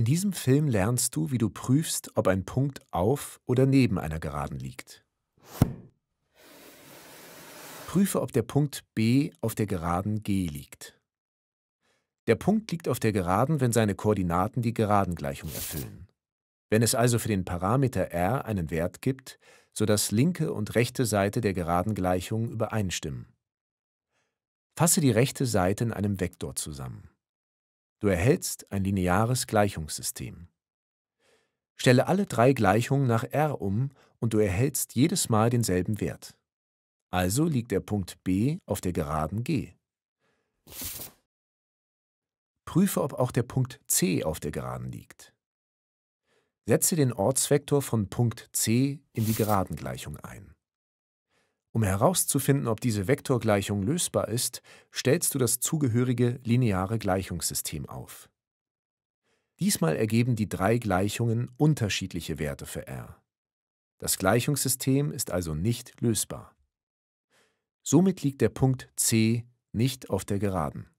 In diesem Film lernst du, wie du prüfst, ob ein Punkt auf oder neben einer Geraden liegt. Prüfe, ob der Punkt B auf der Geraden G liegt. Der Punkt liegt auf der Geraden, wenn seine Koordinaten die Geradengleichung erfüllen. Wenn es also für den Parameter r einen Wert gibt, sodass linke und rechte Seite der Geradengleichung übereinstimmen. Fasse die rechte Seite in einem Vektor zusammen. Du erhältst ein lineares Gleichungssystem. Stelle alle drei Gleichungen nach R um und du erhältst jedes Mal denselben Wert. Also liegt der Punkt B auf der Geraden G. Prüfe, ob auch der Punkt C auf der Geraden liegt. Setze den Ortsvektor von Punkt C in die Geradengleichung ein. Um herauszufinden, ob diese Vektorgleichung lösbar ist, stellst du das zugehörige lineare Gleichungssystem auf. Diesmal ergeben die drei Gleichungen unterschiedliche Werte für r. Das Gleichungssystem ist also nicht lösbar. Somit liegt der Punkt c nicht auf der Geraden.